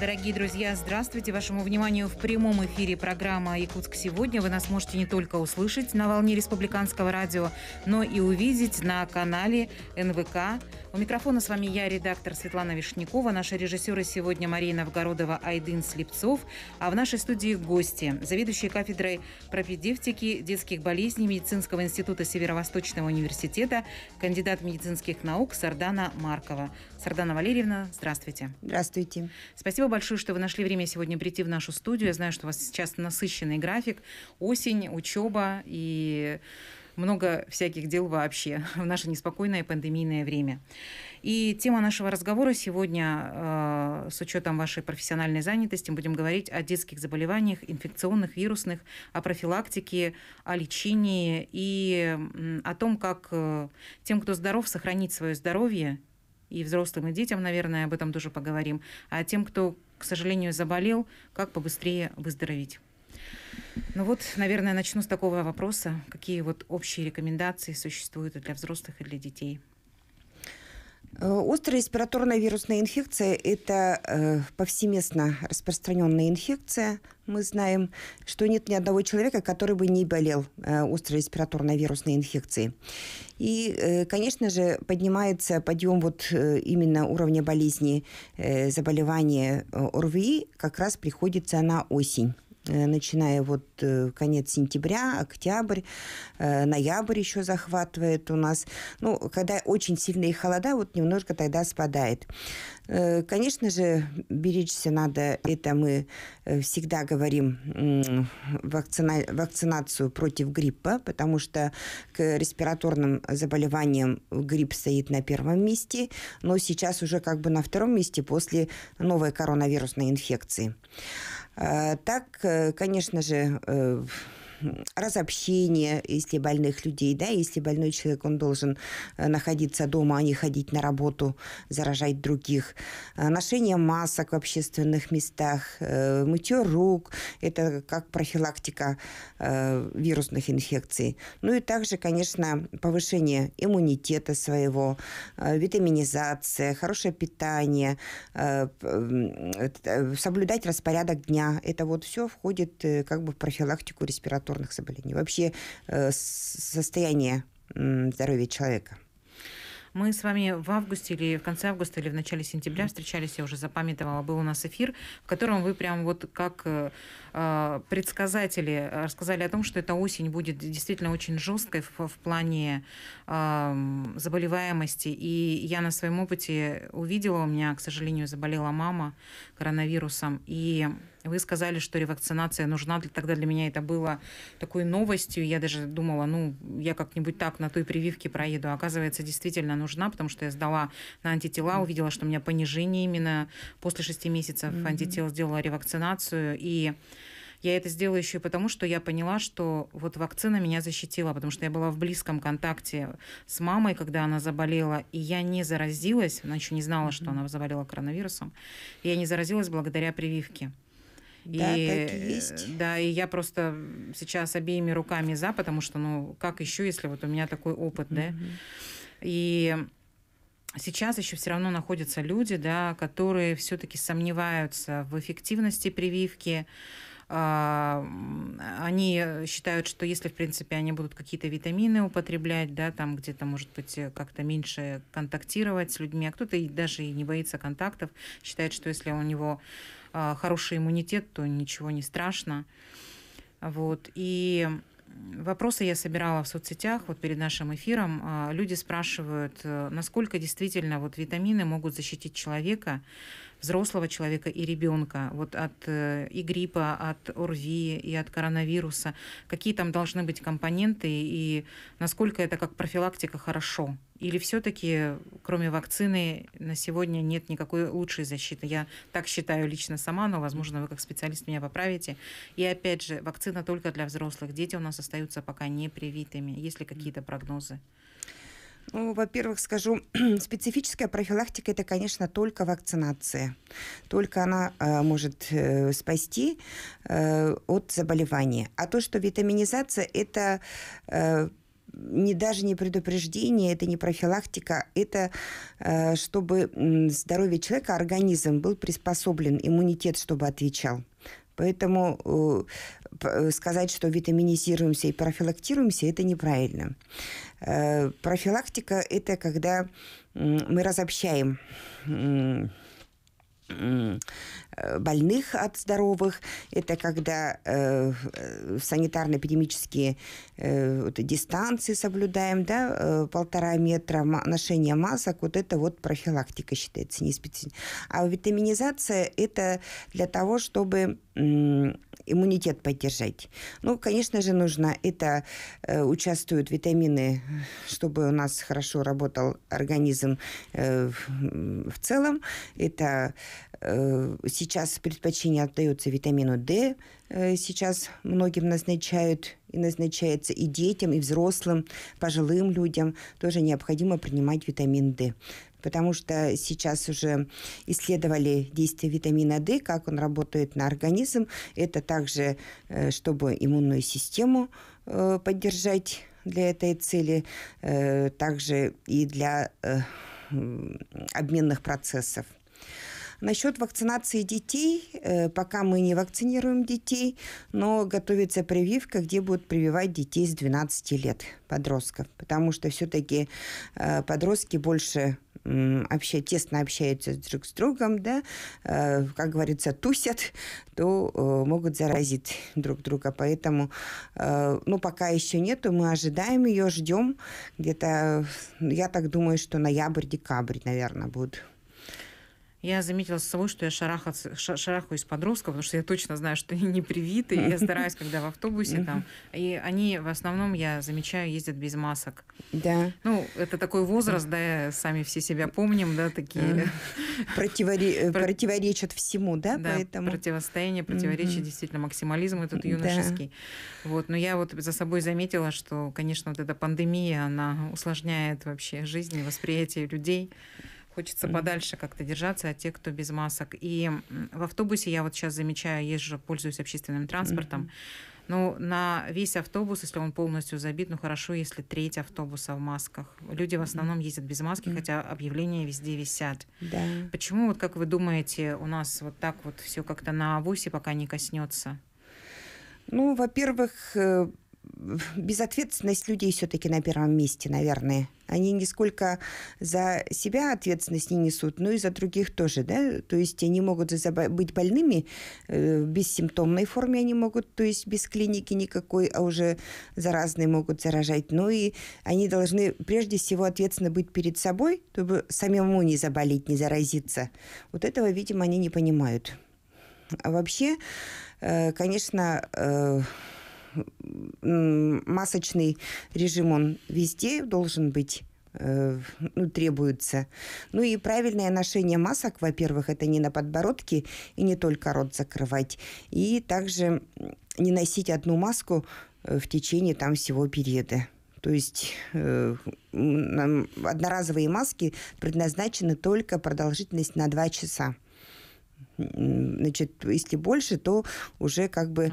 Дорогие друзья, здравствуйте. Вашему вниманию в прямом эфире программа «Якутск сегодня». Вы нас можете не только услышать на волне республиканского радио, но и увидеть на канале НВК. У микрофона с вами я, редактор Светлана Вишнякова, наши режиссеры сегодня Мария Новгородова, Айдын Слепцов, а в нашей студии гости, заведующие кафедрой пропедевтики, детских болезней Медицинского института Северо-Восточного университета, кандидат медицинских наук Сардана Маркова. Сардана Валерьевна, здравствуйте. Здравствуйте. Спасибо большое, что вы нашли время сегодня прийти в нашу студию. Я знаю, что у вас сейчас насыщенный график. Осень, учеба и много всяких дел вообще в наше неспокойное пандемийное время. И тема нашего разговора сегодня, э, с учетом вашей профессиональной занятости, будем говорить о детских заболеваниях, инфекционных, вирусных, о профилактике, о лечении и о том, как э, тем, кто здоров, сохранить свое здоровье и взрослым, и детям, наверное, об этом тоже поговорим. А тем, кто, к сожалению, заболел, как побыстрее выздороветь. Ну вот, наверное, начну с такого вопроса. Какие вот общие рекомендации существуют и для взрослых, и для детей? Э, острая респираторная вирусная инфекция – это э, повсеместно распространенная инфекция. Мы знаем, что нет ни одного человека, который бы не болел э, острой респираторной вирусной инфекцией. И, конечно же, поднимается подъем вот именно уровня болезни, заболевания ОРВИ как раз приходится на осень. Э, начиная вот э, конец сентября, октябрь, э, ноябрь еще захватывает у нас. Ну, когда очень сильные холода, вот немножко тогда спадает. Конечно же, беречься надо, это мы всегда говорим, вакцина, вакцинацию против гриппа, потому что к респираторным заболеваниям грипп стоит на первом месте, но сейчас уже как бы на втором месте после новой коронавирусной инфекции. А, так, э, конечно же, э, разобщение, если больных людей, да, если больной человек, он должен э, находиться дома, а не ходить на работу, заражать других. Э, ношение масок в общественных местах, э, мытье рук, это как профилактика вирусных инфекций. Ну и также, конечно, повышение иммунитета своего, витаминизация, хорошее питание, соблюдать распорядок дня. Это вот все входит как бы в профилактику респираторной респираторных заболеваний, вообще э, состояние здоровья человека. Мы с вами в августе или в конце августа или в начале сентября встречались, я уже запамятовала, был у нас эфир, в котором вы прям вот как э, э предсказатели рассказали о том, что эта осень будет действительно очень жесткой в, в плане э, заболеваемости. И я на своем опыте увидела, у меня, к сожалению, заболела мама коронавирусом. И вы сказали, что ревакцинация нужна. Тогда для меня это было такой новостью. Я даже думала, ну, я как-нибудь так на той прививке проеду. Оказывается, действительно нужна, потому что я сдала на антитела, увидела, что у меня понижение именно после шести месяцев mm-hmm. антител сделала ревакцинацию. И я это сделала еще и потому, что я поняла, что вот вакцина меня защитила, потому что я была в близком контакте с мамой, когда она заболела, и я не заразилась, она еще не знала, что она заболела коронавирусом, и я не заразилась благодаря прививке и, есть. Да, и я просто сейчас обеими руками за, потому что, ну, как еще, если вот у меня такой опыт, да? И сейчас еще все равно находятся люди, да, которые все-таки сомневаются в эффективности прививки. А, они считают, что если, в принципе, они будут какие-то витамины употреблять, да, там где-то, может быть, э, как-то меньше контактировать с людьми, а кто-то даже и не боится контактов, считает, что если у него а, хороший иммунитет, то ничего не страшно. Вот. И вопросы я собирала в соцсетях, вот перед нашим эфиром. А, люди спрашивают, э, насколько действительно вот витамины могут защитить человека, взрослого человека и ребенка, вот от э, и гриппа, от ОРВИ и от коронавируса. Какие там должны быть компоненты и насколько это как профилактика хорошо? Или все-таки, кроме вакцины, на сегодня нет никакой лучшей защиты? Я так считаю лично сама, но, возможно, вы как специалист меня поправите. И опять же, вакцина только для взрослых. Дети у нас остаются пока не привитыми. Есть ли какие-то прогнозы? Ну, во-первых, скажу, специфическая профилактика это, конечно, только вакцинация. Только она э, может э, спасти э, от заболевания. А то, что витаминизация, это э, не даже не предупреждение, это не профилактика, это э, чтобы здоровье человека, организм был приспособлен, иммунитет, чтобы отвечал. Поэтому э, э, сказать, что витаминизируемся и профилактируемся, это неправильно. Профилактика – это когда мы разобщаем Э, больных от здоровых. Это когда э, э, санитарно-эпидемические э, вот, дистанции соблюдаем, да, э, полтора метра ношение масок. Вот это вот профилактика считается, не специ... А витаминизация – это для того, чтобы иммунитет поддержать. Ну, конечно же, нужно это э, участвуют витамины, чтобы у нас хорошо работал организм э, в целом. Это э, сейчас предпочтение отдается витамину D. Э, сейчас многим назначают и назначается и детям, и взрослым, пожилым людям тоже необходимо принимать витамин D потому что сейчас уже исследовали действие витамина D, как он работает на организм. Это также, э, чтобы иммунную систему э, поддержать для этой цели, э, также и для обменных процессов. Насчет вакцинации детей, пока мы не вакцинируем детей, но готовится прививка, где будут прививать детей с 12 лет, подростков, потому что все-таки подростки больше обща, тесно общаются друг с другом, да, э, как говорится, тусят, то э, могут заразить друг друга. Поэтому, э, ну, пока еще нету, мы ожидаем ее, ждем. Где-то, я так думаю, что ноябрь-декабрь, наверное, будут я заметила с собой, что я шарахаться, шарахаюсь подростков, потому что я точно знаю, что они не привиты. Я стараюсь, когда в автобусе там. И они в основном, я замечаю, ездят без масок. Да. Ну, это такой возраст, да, сами все себя помним, да, такие. Э, противоречат всему, да, да поэтому. противостояние, противоречит действительно, максимализм этот юношеский. Вот, но я вот за собой заметила, что, конечно, вот эта пандемия, она усложняет вообще жизнь и восприятие людей хочется mm-hmm. подальше как-то держаться от тех, кто без масок. И в автобусе я вот сейчас замечаю, езжу, пользуюсь общественным транспортом. Mm-hmm. Ну, на весь автобус, если он полностью забит, ну хорошо, если треть автобуса в масках. Люди в основном ездят без маски, хотя объявления везде висят. Да. Почему, вот как вы думаете, у нас вот так вот все как-то на авосе пока не коснется? Ну, во-первых, э, безответственность людей все-таки на первом месте, наверное. Они не сколько за себя ответственность не несут, но и за других тоже, да? То есть они могут быть больными э, в бессимптомной форме, они могут, то есть без клиники никакой, а уже заразные могут заражать. Ну и они должны прежде всего ответственно быть перед собой, чтобы самому не заболеть, не заразиться. Вот этого, видимо, они не понимают. А вообще, э, конечно, э, масочный режим, он везде должен быть э, ну, требуется. Ну и правильное ношение масок, во-первых, это не на подбородке и не только рот закрывать. И также не носить одну маску э, в течение там всего периода. То есть э, одноразовые маски предназначены только продолжительность на 2 часа значит, если больше, то уже как бы...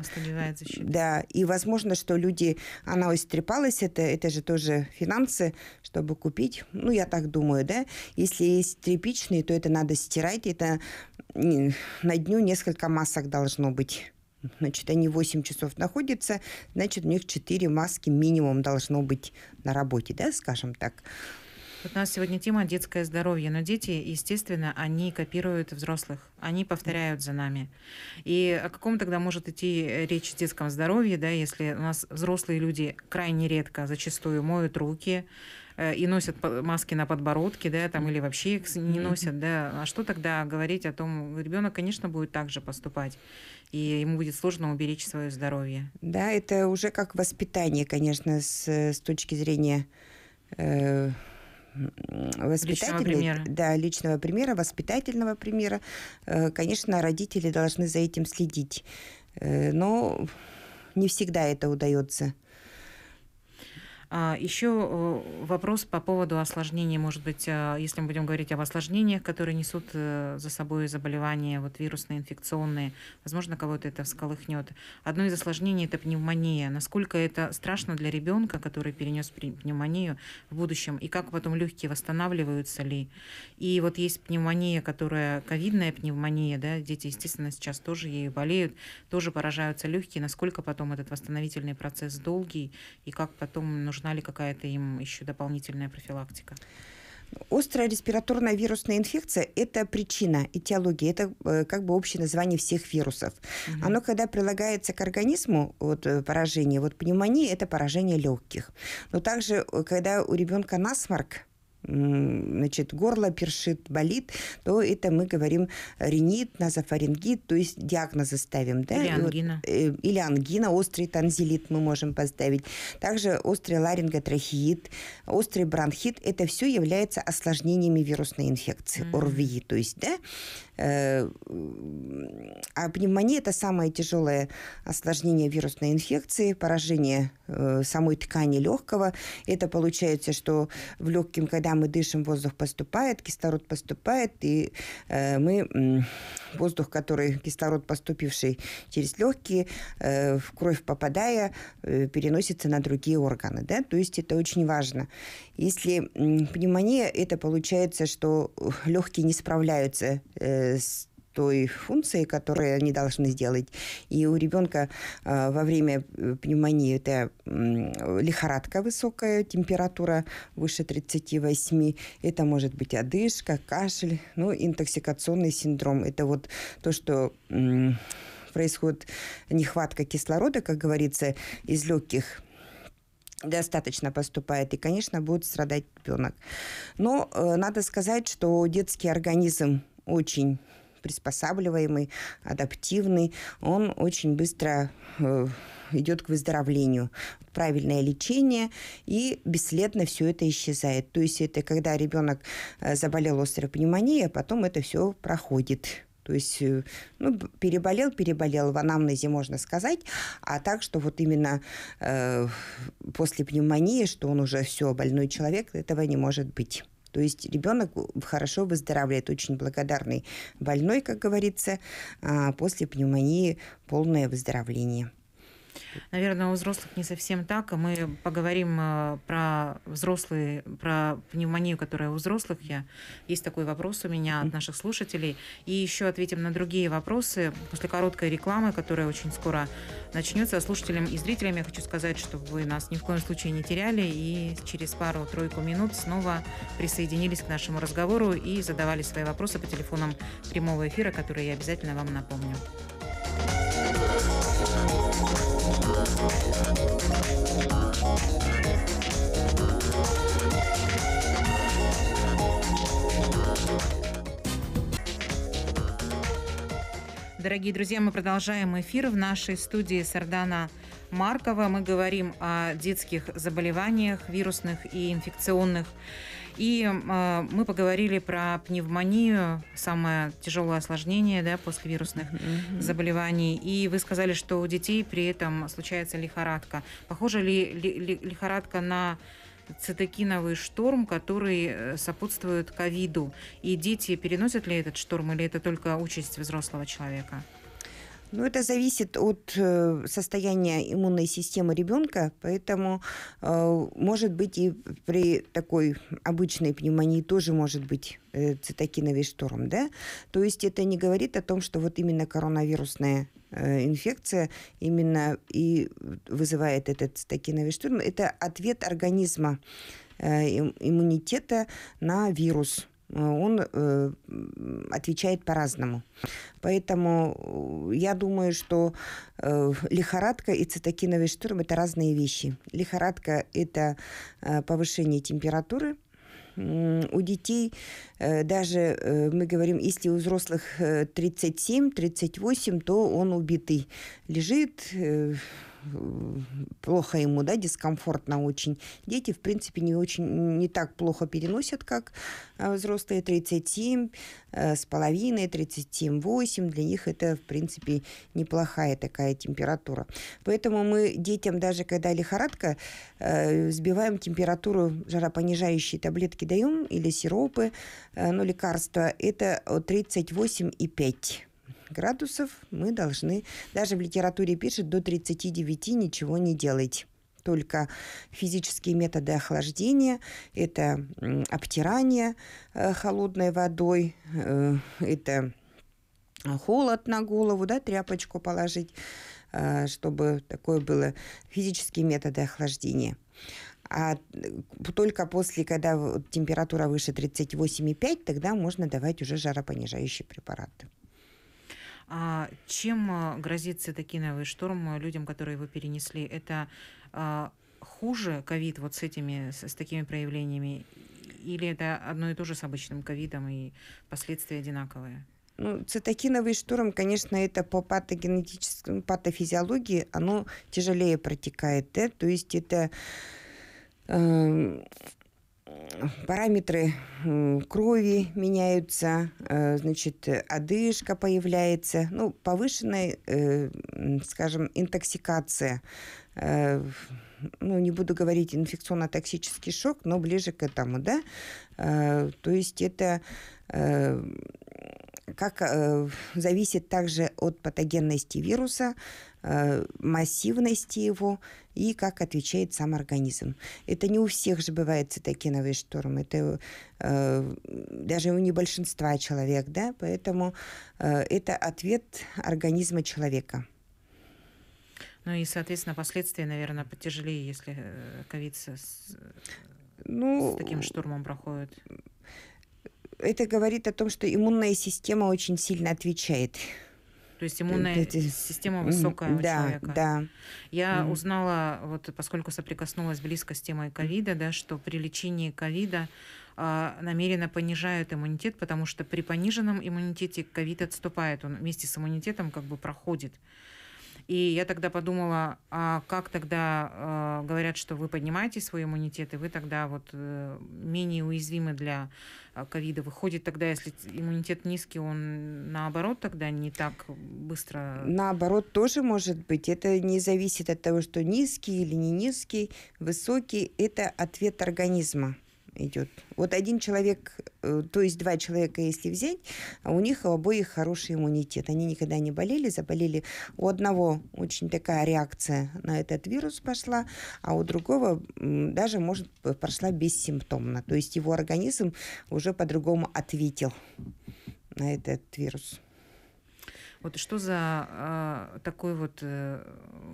Да, и возможно, что люди... Она истрепалась, это, это же тоже финансы, чтобы купить. Ну, я так думаю, да. Если есть тряпичные, то это надо стирать. Это на дню несколько масок должно быть. Значит, они 8 часов находятся, значит, у них 4 маски минимум должно быть на работе, да, скажем так у нас сегодня тема «Детское здоровье». Но дети, естественно, они копируют взрослых. Они повторяют за нами. И о каком тогда может идти э, речь в детском здоровье, да, если у нас взрослые люди крайне редко, зачастую моют руки, э, и носят маски на подбородке, да, там или вообще их не носят, да. А что тогда говорить о том, ребенок, конечно, будет также поступать, и ему будет сложно уберечь свое здоровье. Да, это уже как воспитание, конечно, с, э, с точки зрения э, воспитателей, личного да, личного примера, воспитательного примера, э, конечно, родители должны за этим следить. Э, но не всегда это удается. А, Еще э, вопрос по поводу осложнений, может быть, э, если мы будем говорить об осложнениях, которые несут э, за собой заболевания вот вирусные, инфекционные, возможно, кого-то это всколыхнет. Одно из осложнений – это пневмония. Насколько это страшно для ребенка, который перенес пневмонию в будущем, и как потом легкие восстанавливаются ли? И вот есть пневмония, которая ковидная пневмония, да, дети, естественно, сейчас тоже ею болеют, тоже поражаются легкие. Насколько потом этот восстановительный процесс долгий и как потом нужно нужна ли какая-то им еще дополнительная профилактика? Острая респираторная вирусная инфекция – это причина, этиология, это э, как бы общее название всех вирусов. Mm -hmm. Оно, когда прилагается к организму, вот э, поражение, вот пневмония – это поражение легких. Но также, э, когда у ребенка насморк, значит, горло першит, болит, то это мы говорим ринит, назофарингит, то есть диагнозы ставим. Да? Или ангина. Вот, э, или ангина, острый танзелит мы можем поставить. Также острый ларинготрахеит, острый бронхит, это все является осложнениями вирусной инфекции, mm. ОРВИ, то есть, да? Э, а пневмония – это самое тяжелое осложнение вирусной инфекции, поражение э, самой ткани легкого. Это получается, что в легким, когда мы дышим, воздух поступает, кислород поступает, и э, мы э, воздух, который кислород поступивший через легкие, э, в кровь попадая, э, переносится на другие органы, да, то есть это очень важно. Если э, пневмония, это получается, что э, легкие не справляются э, с той функции, которые они должны сделать. И у ребенка а, во время э, пневмонии это лихорадка высокая, температура выше 38, это может быть одышка, кашель, ну, интоксикационный синдром. Это вот то, что происходит нехватка кислорода, как говорится, из легких достаточно поступает, и, конечно, будет страдать ребенок. Но э, надо сказать, что детский организм очень приспосабливаемый, адаптивный, он очень быстро э, идет к выздоровлению. Правильное лечение, и бесследно все это исчезает. То есть это когда ребенок э, заболел острой пневмонией, а потом это все проходит. То есть, э, ну, переболел, переболел, в анамнезе можно сказать, а так, что вот именно э, после пневмонии, что он уже все, больной человек, этого не может быть. То есть ребенок хорошо выздоравливает, очень благодарный больной, как говорится, а, после пневмонии полное выздоровление. Наверное, у взрослых не совсем так. А мы поговорим э, про взрослые, про пневмонию, которая у взрослых. Я есть такой вопрос у меня от наших слушателей. И еще ответим на другие вопросы после короткой рекламы, которая очень скоро начнется. Слушателям и зрителям я хочу сказать, чтобы вы нас ни в коем случае не теряли и через пару-тройку минут снова присоединились к нашему разговору и задавали свои вопросы по телефонам прямого эфира, которые я обязательно вам напомню. Дорогие друзья, мы продолжаем эфир в нашей студии Сардана Маркова. Мы говорим о детских заболеваниях, вирусных и инфекционных. И э, мы поговорили про пневмонию, самое тяжелое осложнение да, после вирусных mm-hmm. заболеваний. И вы сказали, что у детей при этом случается лихорадка. Похожа ли, ли, ли лихорадка на цитокиновый шторм, который э, сопутствует ковиду? И дети переносят ли этот шторм или это только участь взрослого человека? Ну, это зависит от э, состояния иммунной системы ребенка, поэтому э, может быть и при такой обычной пневмонии тоже может быть э, цитокиновый шторм, да? То есть это не говорит о том, что вот именно коронавирусная инфекция именно и вызывает этот цитокиновый шторм. Это ответ организма иммунитета на вирус он э, отвечает по-разному. Поэтому э, я думаю, что э, лихорадка и цитокиновый шторм – это разные вещи. Лихорадка – это повышение температуры, у детей даже, мы говорим, если у взрослых 37-38, то он убитый. Лежит, плохо ему, да, дискомфортно очень. Дети, в принципе, не очень, не так плохо переносят, как э, взрослые 37 э, с половиной, 37,8. Для них это, в принципе, неплохая такая температура. Поэтому мы детям, даже когда лихорадка, э, сбиваем температуру, жаропонижающие таблетки даем или сиропы, ну, лекарства. Это 38,5 градусов мы должны, даже в литературе пишет, до 39 ничего не делать только физические методы охлаждения, это обтирание э, холодной водой, э, это э, холод на голову, да, тряпочку положить, чтобы такое было физические методы охлаждения. А только после, когда температура выше 38,5, тогда можно давать уже жаропонижающие препараты. А чем а, грозит цитокиновый шторм а, людям, которые его перенесли? Это а, хуже ковид вот с этими, с, с такими проявлениями? Или это одно и то же с обычным ковидом и последствия одинаковые? Ну, цитокиновый шторм, конечно, это по патогенетическому, патофизиологии, оно тяжелее протекает, да? то есть это э, параметры крови меняются, э, значит, одышка появляется, ну, повышенная, э, скажем, интоксикация. Э, ну, не буду говорить инфекционно-токсический шок, но ближе к этому, да. То есть это как э, зависит также от патогенности вируса, э, массивности его и как отвечает сам организм. Это не у всех же бывает цитокиновый шторм, это э, даже у не большинства человек, да, поэтому э, это ответ организма человека. Ну и, соответственно, последствия, наверное, потяжелее, если э, ковид с, ну, с таким штурмом проходит это говорит о том, что иммунная система очень сильно отвечает. То есть иммунная система высокая у да, человека. Да. Я mm. узнала, вот поскольку соприкоснулась близко с темой ковида, да, что при лечении ковида а, намеренно понижают иммунитет, потому что при пониженном иммунитете ковид отступает, он вместе с иммунитетом как бы проходит. И я тогда подумала, а как тогда э, говорят, что вы поднимаете свой иммунитет, и вы тогда вот э, менее уязвимы для э, ковида. Выходит тогда, если иммунитет низкий, он наоборот тогда не так быстро... Наоборот тоже может быть. Это не зависит от того, что низкий или не низкий, высокий. Это ответ организма идет. Вот один человек, э, то есть два человека, если взять, а у них у обоих хороший иммунитет. Они никогда не болели, заболели. У одного очень такая реакция на этот вирус пошла, а у другого даже, может, прошла бессимптомно. То есть его организм уже по-другому ответил на этот вирус. Вот что за э, такой вот э,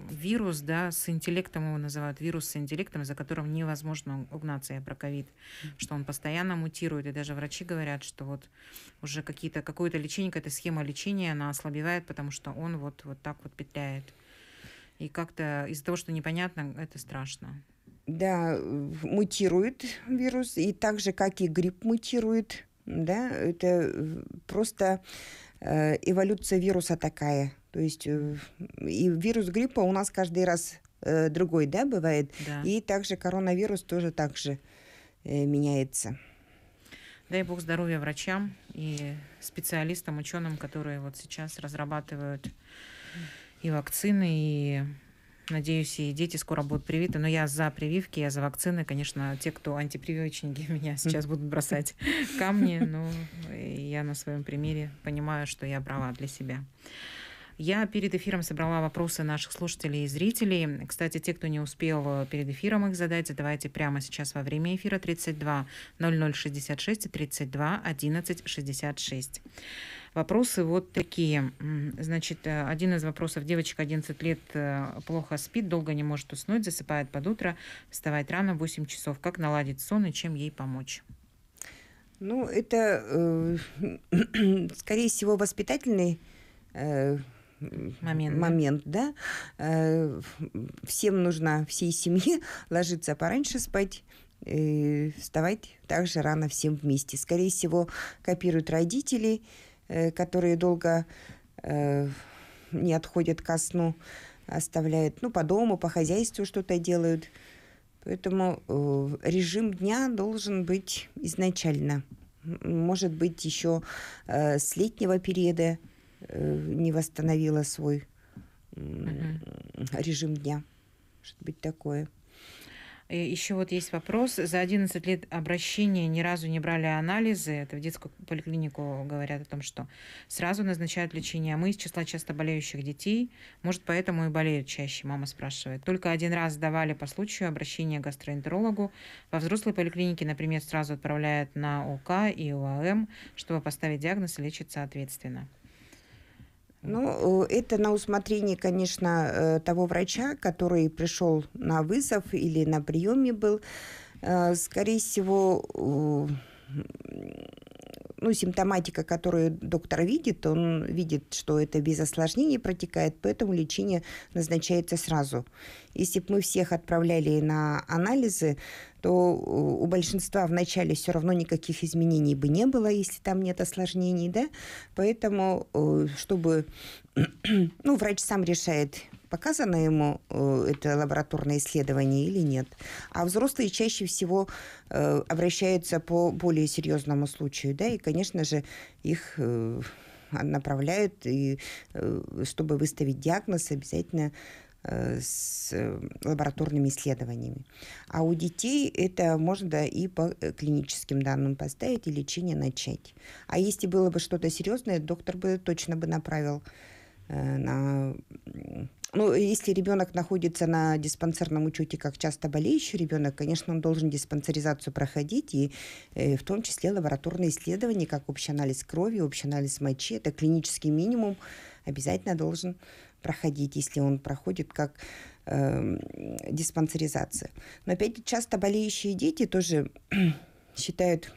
вирус, да, с интеллектом его называют, вирус с интеллектом, за которым невозможно угнаться, я про ковид, что он постоянно мутирует, и даже врачи говорят, что вот уже какие-то, какое-то лечение, какая-то схема лечения, она ослабевает, потому что он вот, вот так вот петляет. И как-то из-за того, что непонятно, это страшно. Да, мутирует вирус, и так же, как и грипп мутирует, да, это э, просто Э, эволюция вируса такая. То есть э, и вирус гриппа у нас каждый раз э, другой, да, бывает. Да. И также коронавирус тоже так же меняется. Дай бог здоровья врачам и специалистам, ученым, которые вот сейчас разрабатывают и вакцины, и Надеюсь, и дети скоро будут привиты. Но я за прививки, я за вакцины. Конечно, те, кто антипрививочники, меня сейчас будут бросать камни. Но ну, я на своем примере понимаю, что я права для себя. Я перед эфиром собрала вопросы наших слушателей и зрителей. Кстати, те, кто не успел э, перед эфиром их задать, задавайте прямо сейчас во время эфира 32 0066 и 32 11 66. Вопросы вот такие. Значит, э, один из вопросов. Девочка 11 лет э, плохо спит, долго не может уснуть, засыпает под утро, вставает рано в 8 часов. Как наладить сон и чем ей помочь? Ну, это, э, скорее всего, воспитательный э, момент, момент да? да? Э, всем нужно, всей семье ложиться пораньше спать, и вставать также рано всем вместе. Скорее всего, копируют родителей, Э, которые долго э, не отходят ко сну, оставляют, ну, по дому, по хозяйству что-то делают. Поэтому э, режим дня должен быть изначально. Может быть, еще с летнего периода не восстановила свой угу. режим дня. Может быть такое. Еще вот есть вопрос. За 11 лет обращения ни разу не брали анализы. Это в детскую поликлинику говорят о том, что сразу назначают лечение. А мы из числа часто болеющих детей, может, поэтому и болеют чаще, мама спрашивает. Только один раз давали по случаю обращение к гастроэнтерологу. Во взрослой поликлинике, например, сразу отправляют на ОК и ОАМ, чтобы поставить диагноз и лечить соответственно. Ну, это на усмотрение, конечно, э, того врача, который пришел на вызов или на приеме был. Э, скорее всего, ну, симптоматика, которую доктор видит, он видит, что это без осложнений протекает, поэтому лечение назначается сразу. Если бы мы всех отправляли на анализы, то у большинства вначале все равно никаких изменений бы не было, если там нет осложнений, да, поэтому э, чтобы, ну, врач сам решает, показано ему э, это лабораторное исследование или нет. А взрослые чаще всего э, обращаются по более серьезному случаю, да, и, конечно же, их э, направляют, и чтобы выставить диагноз, обязательно с лабораторными исследованиями. А у детей это можно и по клиническим данным поставить и лечение начать. А если было бы что-то серьезное, доктор бы точно бы направил на ну, если ребенок находится на диспансерном учете как часто болеющий ребенок, конечно, он должен диспансеризацию проходить, и э, в том числе лабораторные исследования, как общий анализ крови, общий анализ мочи, это клинический минимум, обязательно должен проходить, если он проходит как э, диспансеризация. Но опять часто болеющие дети тоже считают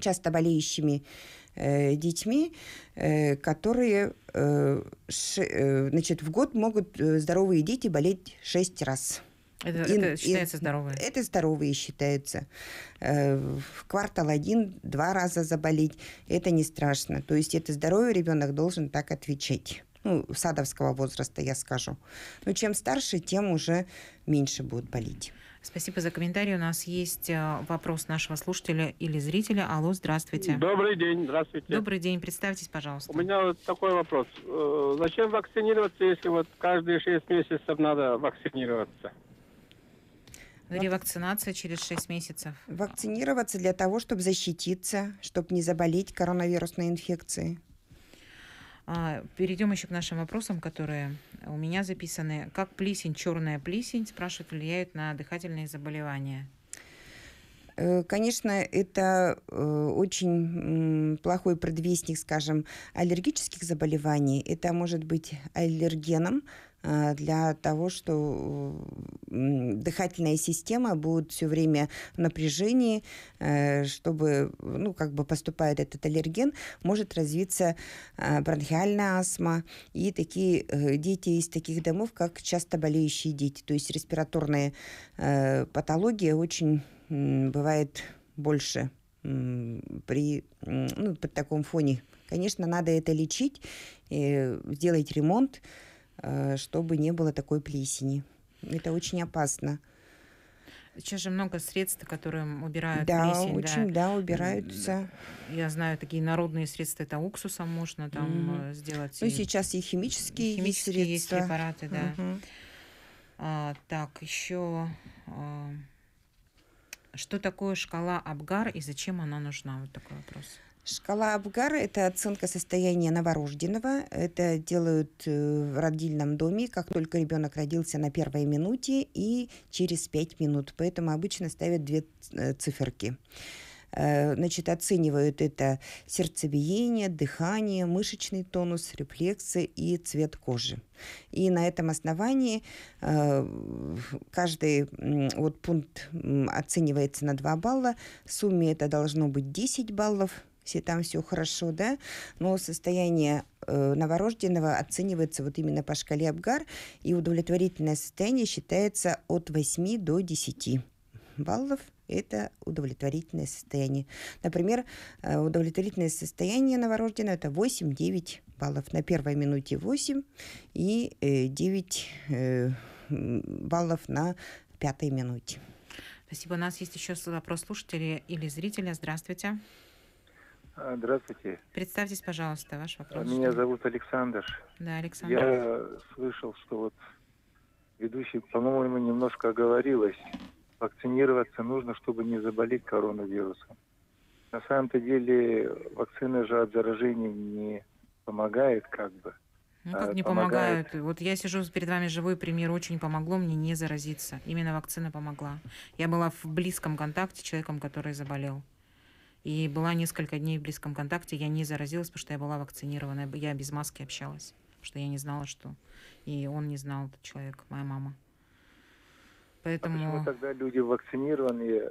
часто болеющими Э, детьми, э, которые э, значит, в год могут здоровые дети болеть шесть раз. Это, и, это считается здоровые? Это здоровые считается. В квартал один два раза заболеть, это не страшно. То есть это здоровый ребенок должен так отвечать. Ну, садовского возраста, я скажу. Но чем старше, тем уже меньше будут болеть. Спасибо за комментарий. У нас есть э, вопрос нашего слушателя или зрителя. Алло, здравствуйте. Добрый день, здравствуйте. Добрый день, представьтесь, пожалуйста. У меня вот такой вопрос. Э, зачем вакцинироваться, если вот каждые 6 месяцев надо вакцинироваться? Ревакцинация через 6 месяцев. Вакцинироваться для того, чтобы защититься, чтобы не заболеть коронавирусной инфекцией. А, перейдем еще к нашим вопросам, которые у меня записаны. Как плесень, черная плесень, спрашивают, влияют на дыхательные заболевания? Э, конечно, это э, очень плохой предвестник, скажем, аллергических заболеваний. Это может быть аллергеном, э, для того, что дыхательная система будет все время в напряжении, чтобы, ну, как бы поступает этот аллерген, может развиться бронхиальная астма. И такие дети из таких домов, как часто болеющие дети. То есть респираторные патологии очень бывает больше при ну, под таком фоне. Конечно, надо это лечить, и сделать ремонт, э, чтобы не было такой плесени. Это очень опасно. Сейчас же много средств, которые убирают да, плесень. Очень, да, да, убираются. Я знаю, такие народные средства, это уксусом можно там mm-hmm. сделать. Ну, и сейчас и химические, химические есть средства. есть препараты, да. Mm-hmm. А, так, еще... А что такое шкала Абгар и зачем она нужна? Вот такой вопрос. Шкала Абгар — это оценка состояния новорожденного. Это делают э, в родильном доме, как только ребенок родился на первой минуте и через пять минут. Поэтому обычно ставят две э, циферки. Э, значит, оценивают это сердцебиение, дыхание, мышечный тонус, рефлексы и цвет кожи. И на этом основании э, каждый вот пункт оценивается на 2 балла. В сумме это должно быть 10 баллов, все там все хорошо, да, но состояние э, новорожденного оценивается вот именно по шкале Абгар, и удовлетворительное состояние считается от 8 до 10 баллов – это удовлетворительное состояние. Например, э, удовлетворительное состояние новорожденного это 8-9 баллов. На первой минуте 8 и 9 э, э, баллов на пятой минуте. Спасибо. У нас есть еще вопрос слушателя или зрителя. Здравствуйте. А, здравствуйте. Представьтесь, пожалуйста, ваш а, вопрос. Меня зовут Александр. Да, Александр. Я слышал, что вот ведущий, по-моему, немножко оговорилась вакцинироваться нужно, чтобы не заболеть коронавирусом. На самом-то деле вакцины же от заражения не помогает как бы. Ну а как не помогают? помогают? Вот я сижу перед вами живой пример, очень помогло мне не заразиться. Именно вакцина помогла. Я была в близком контакте с человеком, который заболел. И была несколько дней в близком контакте, я не заразилась, потому что я была вакцинирована, я без маски общалась, потому что я не знала, что... И он не знал, этот человек, моя мама. Поэтому... А почему тогда люди вакцинированные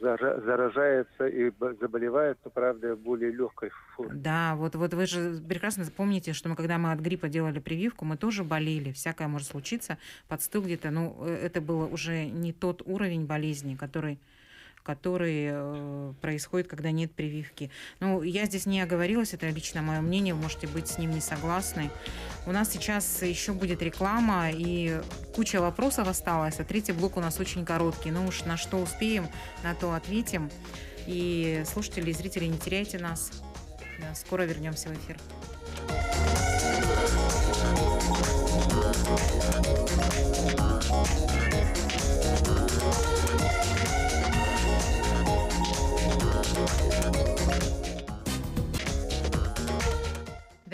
заражаются и заболевают, то, правда, более легкой форме. Да, вот, вот вы же прекрасно помните, что мы, когда мы от гриппа делали прививку, мы тоже болели. Всякое может случиться. Подстыл где-то, ну, э, это был уже не тот уровень болезни, который который э, происходит, когда нет прививки. Ну, я здесь не оговорилась, это лично мое мнение, вы можете быть с ним не согласны. У нас сейчас еще будет реклама, и куча вопросов осталось, а третий блок у нас очень короткий. Ну уж на что успеем, на то ответим. И слушатели и зрители, не теряйте нас. Да, скоро вернемся в эфир.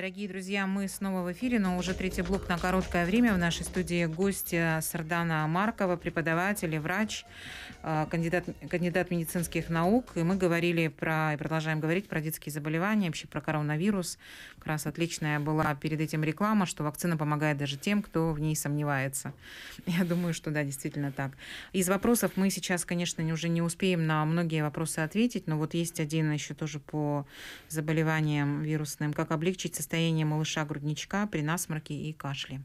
дорогие друзья, мы снова в эфире, но уже третий блок на короткое время. В нашей студии гость Сардана Маркова, преподаватель и врач, э, кандидат, кандидат медицинских наук. И мы говорили про, и продолжаем говорить про детские заболевания, вообще про коронавирус. Как раз отличная была перед этим реклама, что вакцина помогает даже тем, кто в ней сомневается. Я думаю, что да, действительно так. Из вопросов мы сейчас, конечно, уже не успеем на многие вопросы ответить, но вот есть один еще тоже по заболеваниям вирусным. Как облегчить состояние состояние малыша грудничка при насморке и кашле.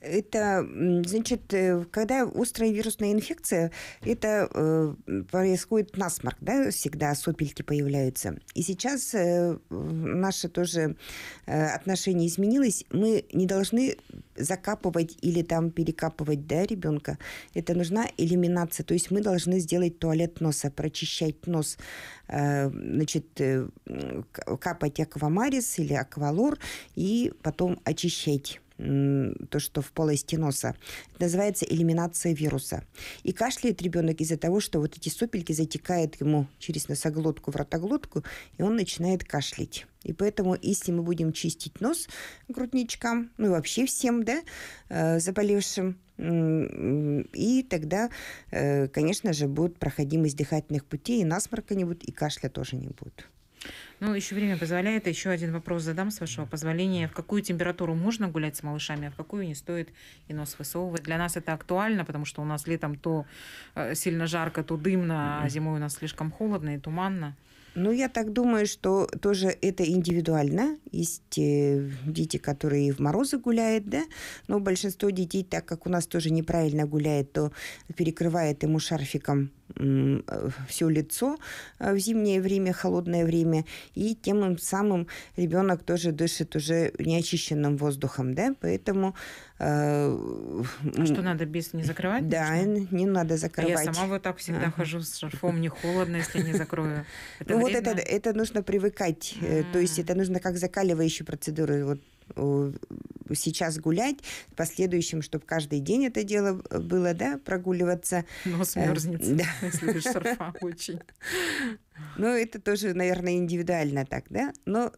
Это, значит, э, когда острая вирусная инфекция, это э, происходит насморк, да, всегда сопельки появляются. И сейчас э, наше тоже э, отношение изменилось. Мы не должны закапывать или там перекапывать, да, ребенка. Это нужна элиминация. То есть мы должны сделать туалет носа, прочищать нос, э, значит, э, капать аквамарис или аквалор и потом очищать то, что в полоистеноса. Это называется элиминация вируса. И кашляет ребенок из-за того, что вот эти сопельки затекают ему через носоглотку в ротоглотку, и он начинает кашлять. И поэтому, если мы будем чистить нос грудничкам, ну и вообще всем, да, э, заболевшим, и тогда, э, конечно же, будет проходимость дыхательных путей, и насморка не будет, и кашля тоже не будет. Ну, еще время позволяет. Еще один вопрос задам, с вашего позволения. В какую температуру можно гулять с малышами, а в какую не стоит и нос высовывать? Для нас это актуально, потому что у нас летом то э, сильно жарко, то дымно, а зимой у нас слишком холодно и туманно. Ну, я так думаю, что тоже это индивидуально. Есть э, дети, которые в морозы гуляют, да, но большинство детей, так как у нас тоже неправильно гуляет, то перекрывает ему шарфиком Э, все лицо э, в зимнее время, холодное время, и тем самым ребенок тоже дышит уже неочищенным воздухом, да, поэтому... Э, а что надо без не закрывать? Да, точно? не надо закрывать. А я сама вот так всегда ага. хожу с шарфом, не холодно, если не закрою. Это ну время... вот это, это нужно привыкать, mm. то есть это нужно как закаливающую процедуру, вот Э, сейчас гулять, в последующем, чтобы каждый день это дело э, было, да, прогуливаться. Нос э, мерзнется, да. если без шарфа очень. Ну, это тоже, наверное, индивидуально так, да? Но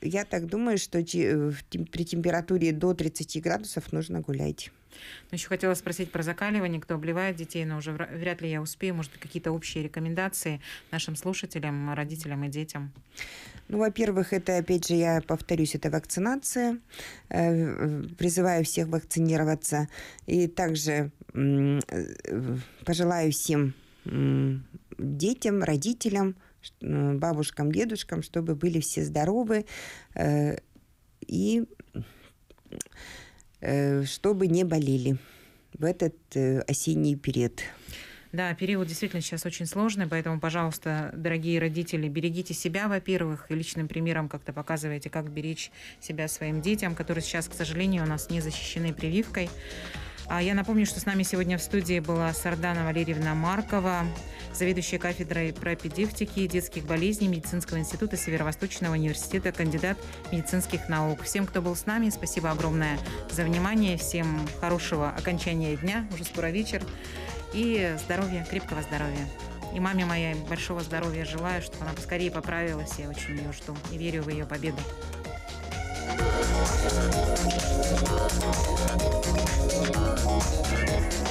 я так думаю, что при температуре до 30 градусов нужно гулять. Ну, еще хотела спросить про закаливание, кто обливает детей, но уже вряд ли я успею. Может какие-то общие рекомендации нашим слушателям, родителям и детям? Ну, во-первых, это, опять же, я повторюсь, это вакцинация. Э, призываю всех вакцинироваться. И также э, пожелаю всем детям, родителям, э, бабушкам, дедушкам, чтобы были все здоровы и чтобы не болели в этот осенний период. Да, период действительно сейчас очень сложный, поэтому, пожалуйста, дорогие родители, берегите себя, во-первых, и личным примером как-то показывайте, как беречь себя своим детям, которые сейчас, к сожалению, у нас не защищены прививкой. А Я напомню, что с нами сегодня в студии была Сардана Валерьевна Маркова, заведующая кафедрой пропедевтики и детских болезней Медицинского института Северо-Восточного университета, кандидат медицинских наук. Всем, кто был с нами, спасибо огромное за внимание. Всем хорошего окончания дня. Уже скоро вечер. И здоровья, крепкого здоровья. И маме моей большого здоровья желаю, чтобы она поскорее поправилась. Я очень ее жду и верю в ее победу. Thank you.